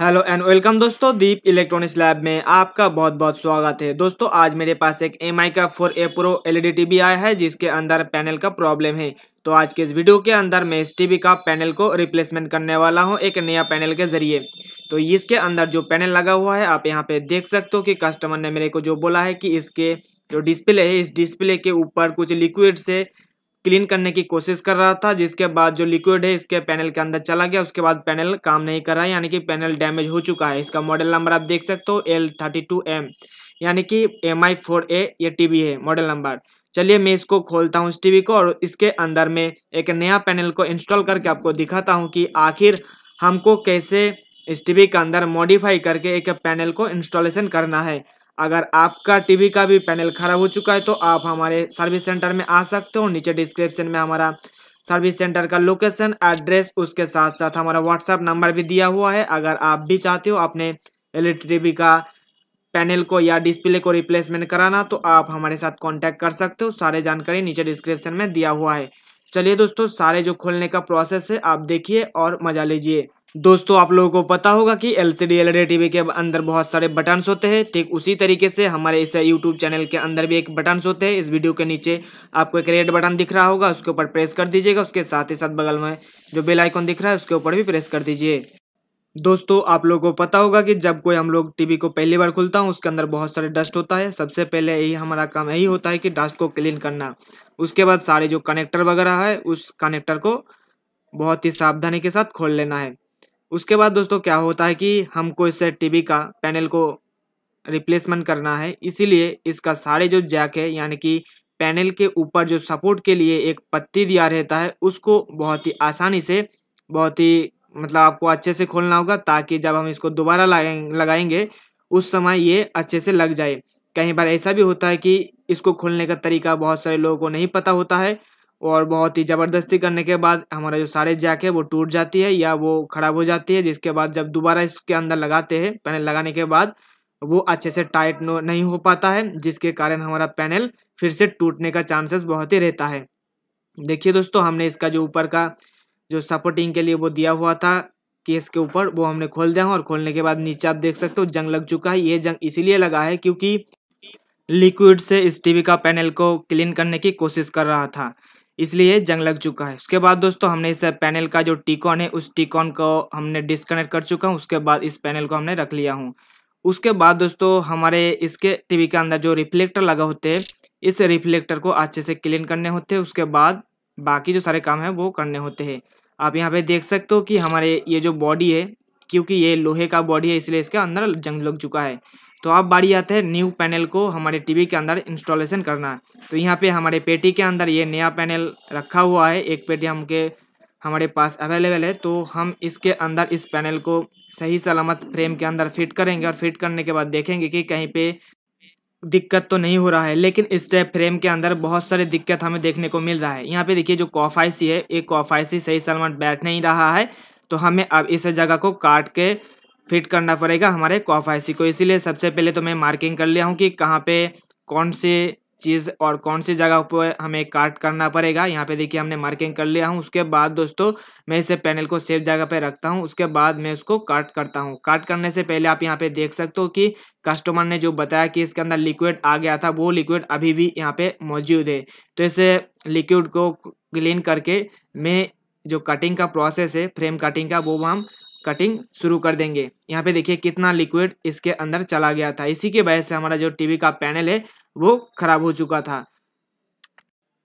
Hello and welcome दोस्तों दीप electronics lab में आपका बहुत बहुत स्वागत है दोस्तों आज मेरे पास एक एम आई का four A pro LED TV आया है जिसके अंदर पैनल का प्रॉब्लम है तो आज के इस वीडियो के अंदर मैं इस टीवी का पैनल को रिप्लेसमेंट करने वाला हूं एक नया पैनल के जरिए तो इसके अंदर जो पैनल लगा हुआ है आप यहाँ पे देख सकते हो कि कस्टमर ने मेरे को जो बोला है कि इसके जो डिस्प्ले है इस डिस्प्ले के ऊपर कुछ लिक्विड से क्लीन करने की कोशिश कर रहा था जिसके बाद जो लिक्विड है इसके पैनल के अंदर चला गया उसके बाद पैनल काम नहीं कर रहा है यानी कि पैनल डैमेज हो चुका है इसका मॉडल नंबर आप देख सकते हो एल थर्टी टू एम यानी कि एम आई फोर ए ये वी है मॉडल नंबर चलिए मैं इसको खोलता हूँ इस वी को और इसके अंदर में एक नया पैनल को इंस्टॉल करके आपको दिखाता हूँ कि आखिर हमको कैसे इस टीवी के अंदर मॉडिफाई करके एक पैनल को इंस्टॉलेशन करना है अगर आपका टीवी का भी पैनल खराब हो चुका है तो आप हमारे सर्विस सेंटर में आ सकते हो नीचे डिस्क्रिप्शन में हमारा सर्विस सेंटर का लोकेशन एड्रेस उसके साथ साथ हमारा व्हाट्सएप नंबर भी दिया हुआ है अगर आप भी चाहते हो अपने एल टीवी e का पैनल को या डिस्प्ले को रिप्लेसमेंट कराना तो आप हमारे साथ कॉन्टैक्ट कर सकते हो सारे जानकारी नीचे डिस्क्रिप्शन में दिया हुआ है चलिए दोस्तों सारे जो खोलने का प्रोसेस है आप देखिए और मज़ा लीजिए दोस्तों आप लोगों को पता होगा कि एलसीडी एलईडी टीवी के अंदर बहुत सारे बटन्स होते हैं ठीक उसी तरीके से हमारे इस यूट्यूब चैनल के अंदर भी एक बटन्स होते हैं इस वीडियो के नीचे आपको एक रेड बटन दिख रहा होगा उसके ऊपर प्रेस कर दीजिएगा उसके साथ ही साथ बगल में जो बेल आइकॉन दिख रहा है उसके ऊपर भी प्रेस कर दीजिए दोस्तों आप लोगों को पता होगा कि जब कोई हम लोग टीवी को पहली बार खुलता हूँ उसके अंदर बहुत सारे डस्ट होता है सबसे पहले यही हमारा काम यही होता है कि डस्ट को क्लीन करना उसके बाद सारे जो कनेक्टर वगैरह है उस कनेक्टर को बहुत ही सावधानी के साथ खोल लेना है उसके बाद दोस्तों क्या होता है कि हमको इससे टीवी का पैनल को रिप्लेसमेंट करना है इसीलिए इसका सारे जो जैक है यानी कि पैनल के ऊपर जो सपोर्ट के लिए एक पत्ती दिया रहता है उसको बहुत ही आसानी से बहुत ही मतलब आपको अच्छे से खोलना होगा ताकि जब हम इसको दोबारा लगाएंगे उस समय ये अच्छे से लग जाए कई बार ऐसा भी होता है कि इसको खोलने का तरीका बहुत सारे लोगों को नहीं पता होता है और बहुत ही ज़बरदस्ती करने के बाद हमारा जो सारे जैक है वो टूट जाती है या वो ख़राब हो जाती है जिसके बाद जब दोबारा इसके अंदर लगाते हैं पैनल लगाने के बाद वो अच्छे से टाइट नहीं हो पाता है जिसके कारण हमारा पैनल फिर से टूटने का चांसेस बहुत ही रहता है देखिए दोस्तों हमने इसका जो ऊपर का जो सपोर्टिंग के लिए वो दिया हुआ था केस के ऊपर वो हमने खोल दिया और खोलने के बाद नीचे आप देख सकते हो जंग लग चुका है ये जंग इसीलिए लगा है क्योंकि लिक्विड से इस टीवी का पैनल को क्लीन करने की कोशिश कर रहा था इसलिए जंग लग चुका है उसके बाद दोस्तों हमने इस पैनल का जो टिकॉन है उस टिकॉन को हमने डिस्कनेक्ट कर चुका हूँ उसके बाद इस पैनल को हमने रख लिया हूँ उसके बाद दोस्तों हमारे इसके टीवी के अंदर जो रिफ्लेक्टर लगा होते हैं इस रिफ्लेक्टर को अच्छे से क्लीन करने होते हैं उसके बाद बाकी जो सारे काम है वो करने होते हैं आप यहाँ पे देख सकते हो कि हमारे ये जो बॉडी है क्योंकि ये लोहे का बॉडी है इसलिए इसके अंदर जंग लग चुका है तो अब बारी आते हैं न्यू पैनल को हमारे टीवी के अंदर इंस्टॉलेशन करना है तो यहाँ पे हमारे पेटी के अंदर ये नया पैनल रखा हुआ है एक पेटी हमके हमारे पास अवेलेबल है तो हम इसके अंदर इस पैनल को सही सलामत फ्रेम के अंदर फिट करेंगे और फिट करने के बाद देखेंगे कि कहीं पे दिक्कत तो नहीं हो रहा है लेकिन इस टाइप फ्रेम के अंदर बहुत सारी दिक्कत हमें देखने को मिल रहा है यहाँ पे देखिए जो कॉफाइसी है ये कॉफाइसी सही सलामत बैठ नहीं रहा है तो हमें अब इस जगह को काट के फिट करना पड़ेगा हमारे कॉफ आई को इसीलिए सबसे पहले तो मैं मार्किंग कर लिया हूँ कि कहाँ पे कौन से चीज़ और कौन सी जगह पर हमें काट करना पड़ेगा यहाँ पे देखिए हमने मार्किंग कर लिया हूँ उसके बाद दोस्तों मैं इसे पैनल को सेफ जगह पे रखता हूँ उसके बाद मैं उसको काट करता हूँ काट करने से पहले आप यहाँ पे देख सकते हो कि कस्टमर ने जो बताया कि इसके अंदर लिक्विड आ गया था वो लिक्विड अभी भी यहाँ पे मौजूद है तो इसे लिक्विड को क्लीन करके मैं जो कटिंग का प्रोसेस है फ्रेम कटिंग का वो हम कटिंग शुरू कर देंगे यहाँ पे देखिए कितना लिक्विड इसके अंदर चला गया था इसी के वजह से हमारा जो टीवी का पैनल है वो खराब हो चुका था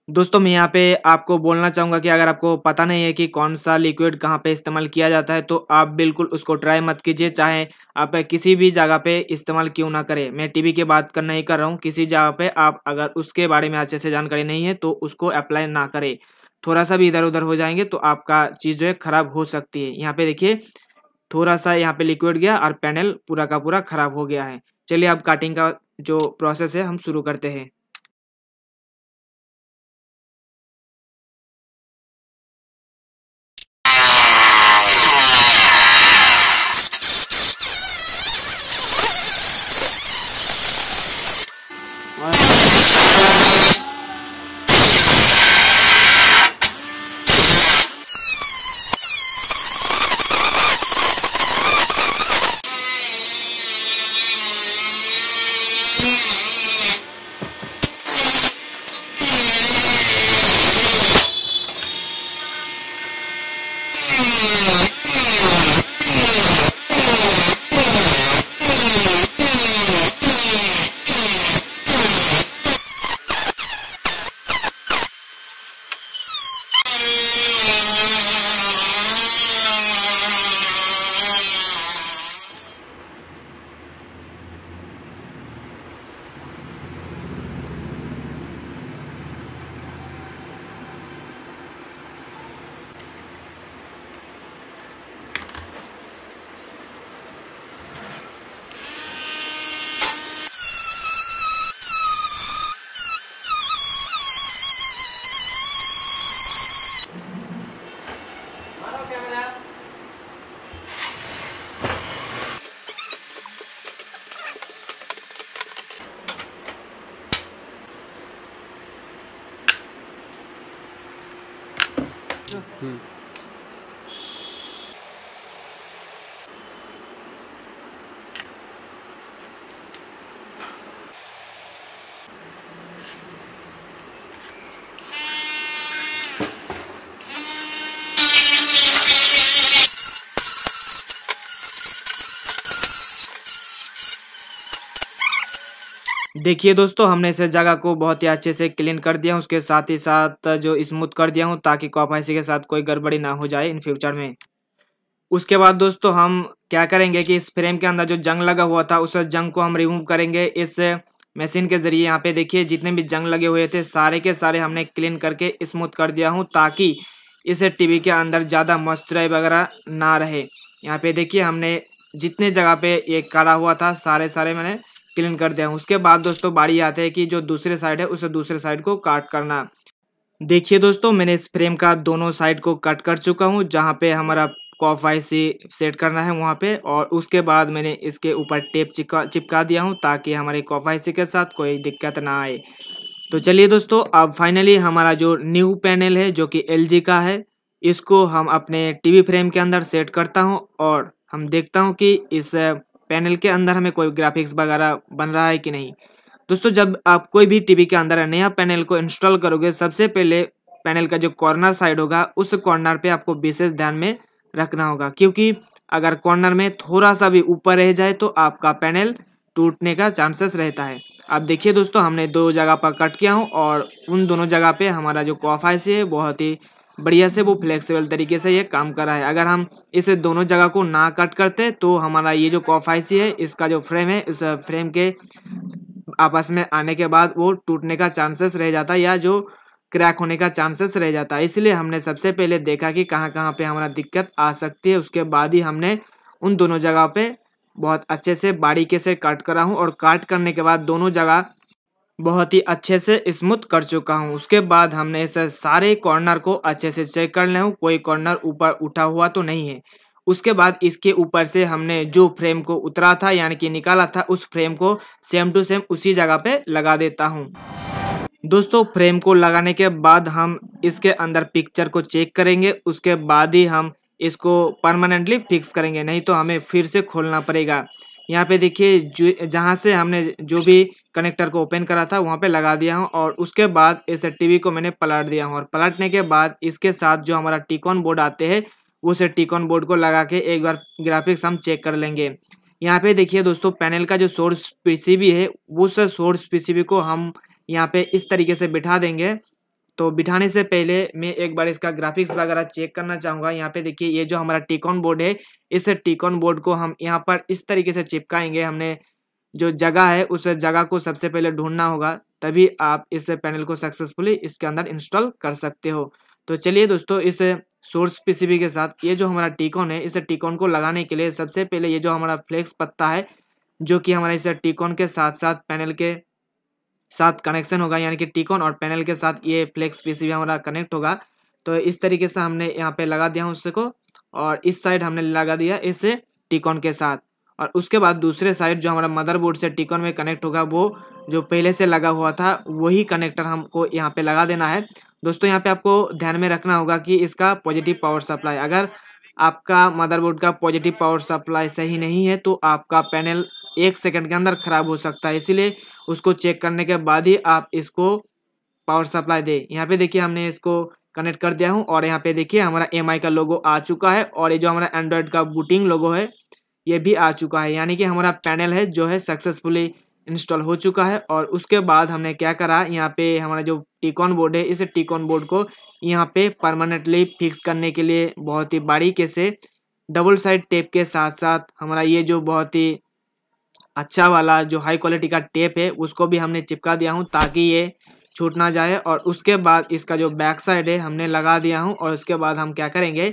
दोस्तों मैं यहाँ पे आपको बोलना चाहूँगा कि अगर आपको पता नहीं है कि कौन सा लिक्विड कहाँ पे इस्तेमाल किया जाता है तो आप बिल्कुल उसको ट्राई मत कीजिए चाहे आप किसी भी जगह पे इस्तेमाल क्यों ना करें मैं टीवी की बात कर नहीं कर रहा हूँ किसी जगह पे आप अगर उसके बारे में अच्छे से जानकारी नहीं है तो उसको अप्लाई ना करें थोड़ा सा भी इधर उधर हो जाएंगे तो आपका चीज़ जो है ख़राब हो सकती है यहाँ पे देखिए थोड़ा सा यहाँ पे लिक्विड गया और पैनल पूरा का पूरा खराब हो गया है चलिए अब काटिंग का जो प्रोसेस है हम शुरू करते हैं Hmm. देखिए दोस्तों हमने इस जगह को बहुत ही अच्छे से क्लीन कर दिया उसके साथ ही साथ जो स्मूथ कर दिया हूँ ताकि कॉपी के साथ कोई गड़बड़ी ना हो जाए इन फ्यूचर में उसके बाद दोस्तों हम क्या करेंगे कि इस फ्रेम के अंदर जो जंग लगा हुआ था उस जंग को हम रिमूव करेंगे इस मशीन के ज़रिए यहाँ पे देखिए जितने भी जंग लगे हुए थे सारे के सारे हमने क्लीन करके स्मूथ कर दिया हूँ ताकि इस टीवी के अंदर ज़्यादा मॉइस्चराइज वगैरह ना रहे यहाँ पे देखिए हमने जितने जगह पे ये काला हुआ था सारे सारे मैंने क्लीन कर दिया उसके बाद दोस्तों बारी आते हैं कि जो दूसरे साइड है उसे दूसरे साइड को काट करना देखिए दोस्तों मैंने इस फ्रेम का दोनों साइड को कट कर चुका हूँ जहाँ पे हमारा कॉफ आई सी सेट करना है वहाँ पे और उसके बाद मैंने इसके ऊपर टेप चिपका चिपका दिया हूँ ताकि हमारे कॉफ आई सी के साथ कोई दिक्कत ना आए तो चलिए दोस्तों अब फाइनली हमारा जो न्यू पैनल है जो कि एल का है इसको हम अपने वी फ्रेम के अंदर सेट करता हूँ और हम देखता हूँ कि इस पैनल के अंदर हमें कोई ग्राफिक्स वगैरह बन रहा है कि नहीं दोस्तों जब आप कोई भी टीवी के अंदर नया पैनल को इंस्टॉल करोगे सबसे पहले पैनल का जो कॉर्नर साइड होगा उस कॉर्नर पे आपको विशेष ध्यान में रखना होगा क्योंकि अगर कॉर्नर में थोड़ा सा भी ऊपर रह जाए तो आपका पैनल टूटने का चांसेस रहता है आप देखिए दोस्तों हमने दो जगह पर कट किया हूँ और उन दोनों जगह पर हमारा जो कॉफाइस है बहुत ही बढ़िया से वो फ्लेक्सिबल तरीके से ये काम कर रहा है अगर हम इस दोनों जगह को ना कट करते तो हमारा ये जो कॉफ आईसी है इसका जो फ्रेम है इस फ्रेम के आपस में आने के बाद वो टूटने का चांसेस रह जाता या जो क्रैक होने का चांसेस रह जाता है इसलिए हमने सबसे पहले देखा कि कहाँ कहाँ पे हमारा दिक्कत आ सकती है उसके बाद ही हमने उन दोनों जगह पे बहुत अच्छे से बारीके से काट करा हूँ और काट करने के बाद दोनों जगह बहुत ही अच्छे से स्मूथ कर चुका हूँ उसके बाद हमने इस सारे कॉर्नर को अच्छे से चेक कर लिया हूँ कोई कॉर्नर ऊपर उठा हुआ तो नहीं है उसके बाद इसके ऊपर से हमने जो फ्रेम को उतरा था यानी कि निकाला था उस फ्रेम को सेम टू सेम उसी जगह पे लगा देता हूँ दोस्तों फ्रेम को लगाने के बाद हम इसके अंदर पिक्चर को चेक करेंगे उसके बाद ही हम इसको परमानेंटली फिक्स करेंगे नहीं तो हमें फिर से खोलना पड़ेगा यहाँ पे देखिए जो जहाँ से हमने जो भी कनेक्टर को ओपन करा था वहाँ पे लगा दिया हूँ और उसके बाद इस टीवी को मैंने पलट दिया हूँ और पलटने के बाद इसके साथ जो हमारा टिकॉन बोर्ड आते हैं उस टिकॉन बोर्ड को लगा के एक बार ग्राफिक्स हम चेक कर लेंगे यहाँ पे देखिए दोस्तों पैनल का जो सोर्स पीसीबी है उस सोर्स पीसीबी को हम यहाँ पे इस तरीके से बिठा देंगे तो बिठाने से पहले मैं एक बार इसका ग्राफिक्स वगैरह चेक करना चाहूँगा यहाँ पे देखिए ये जो हमारा टिकॉन बोर्ड है इस टिकॉन बोर्ड को हम यहाँ पर इस तरीके से चिपकाएंगे हमने जो जगह है उस जगह को सबसे पहले ढूंढना होगा तभी आप इस पैनल को सक्सेसफुली इसके अंदर इंस्टॉल कर सकते हो तो चलिए दोस्तों इस सोर्स पीसीबी के साथ ये जो हमारा टिकॉन है इस टिकॉन को लगाने के लिए सबसे पहले ये जो हमारा फ्लेक्स पत्ता है जो कि हमारा इस टिकॉन के साथ साथ पैनल के साथ कनेक्शन होगा यानी कि टिकॉन और पैनल के साथ ये फ्लेक्स पीसीबी हमारा कनेक्ट होगा तो इस तरीके से हमने यहाँ पे लगा दिया उसको और इस साइड हमने लगा दिया इस टिकॉन के साथ और उसके बाद दूसरे साइड जो हमारा मदरबोर्ड से टिकन में कनेक्ट होगा वो जो पहले से लगा हुआ था वही कनेक्टर हमको यहाँ पे लगा देना है दोस्तों यहाँ पे आपको ध्यान में रखना होगा कि इसका पॉजिटिव पावर सप्लाई अगर आपका मदरबोर्ड का पॉजिटिव पावर सप्लाई सही नहीं है तो आपका पैनल एक सेकंड के अंदर ख़राब हो सकता है इसीलिए उसको चेक करने के बाद ही आप इसको पावर सप्लाई दें यहाँ पे देखिए हमने इसको कनेक्ट कर दिया हूँ और यहाँ पे देखिए हमारा एम का लोगो आ चुका है और ये जो हमारा एंड्रॉयड का बूटिंग लोगो है ये भी आ चुका है यानी कि हमारा पैनल है जो है सक्सेसफुली इंस्टॉल हो चुका है और उसके बाद हमने क्या करा यहाँ पे हमारा जो टिकॉन बोर्ड है इस टिकॉन बोर्ड को यहाँ पे परमानेंटली फिक्स करने के लिए बहुत ही बारीक से डबल साइड टेप के साथ साथ हमारा ये जो बहुत ही अच्छा वाला जो हाई क्वालिटी का टेप है उसको भी हमने चिपका दिया हूँ ताकि ये छूट ना जाए और उसके बाद इसका जो बैक साइड है हमने लगा दिया हूँ और उसके बाद हम क्या करेंगे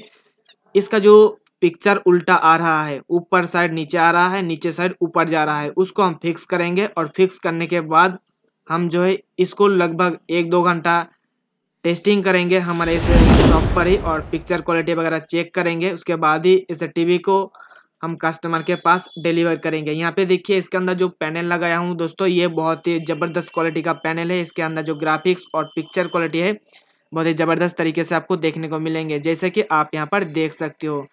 इसका जो पिक्चर उल्टा आ रहा है ऊपर साइड नीचे आ रहा है नीचे साइड ऊपर जा रहा है उसको हम फिक्स करेंगे और फिक्स करने के बाद हम जो है इसको लगभग एक दो घंटा टेस्टिंग करेंगे हमारे इस शॉप पर ही और पिक्चर क्वालिटी वगैरह चेक करेंगे उसके बाद ही इस टीवी को हम कस्टमर के पास डिलीवर करेंगे यहाँ पे देखिए इसके अंदर जो पैनल लगाया हूँ दोस्तों ये बहुत ही ज़बरदस्त क्वालिटी का पैनल है इसके अंदर जो ग्राफिक्स और पिक्चर क्वालिटी है बहुत ही ज़बरदस्त तरीके से आपको देखने को मिलेंगे जैसे कि आप यहाँ पर देख सकते हो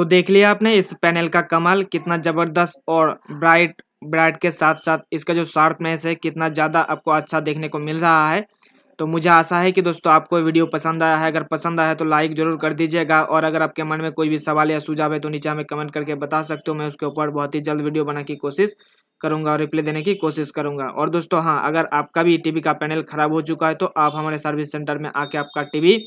तो देख लिया आपने इस पैनल का कमाल कितना ज़बरदस्त और ब्राइट ब्राइट के साथ साथ इसका जो शार्पनेस है कितना ज़्यादा आपको अच्छा देखने को मिल रहा है तो मुझे आशा है कि दोस्तों आपको वीडियो पसंद आया है अगर पसंद आया है तो लाइक जरूर कर दीजिएगा और अगर आपके मन में कोई भी सवाल या सुझाव है तो नीचे हमें कमेंट करके बता सकते हो मैं उसके ऊपर बहुत ही जल्द वीडियो बनाने की कोशिश करूंगा और रिप्लाई देने की कोशिश करूंगा और दोस्तों हाँ अगर आपका भी टीवी का पैनल खराब हो चुका है तो आप हमारे सर्विस सेंटर में आके आपका टीवी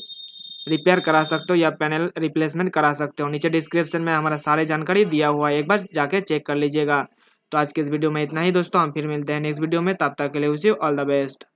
रिपेयर करा सकते हो या पैनल रिप्लेसमेंट करा सकते हो नीचे डिस्क्रिप्शन में हमारा सारे जानकारी दिया हुआ है एक बार जाके चेक कर लीजिएगा तो आज के इस वीडियो में इतना ही दोस्तों हम फिर मिलते हैं नेक्स्ट वीडियो में तब तक के लिए उसी ऑल द बेस्ट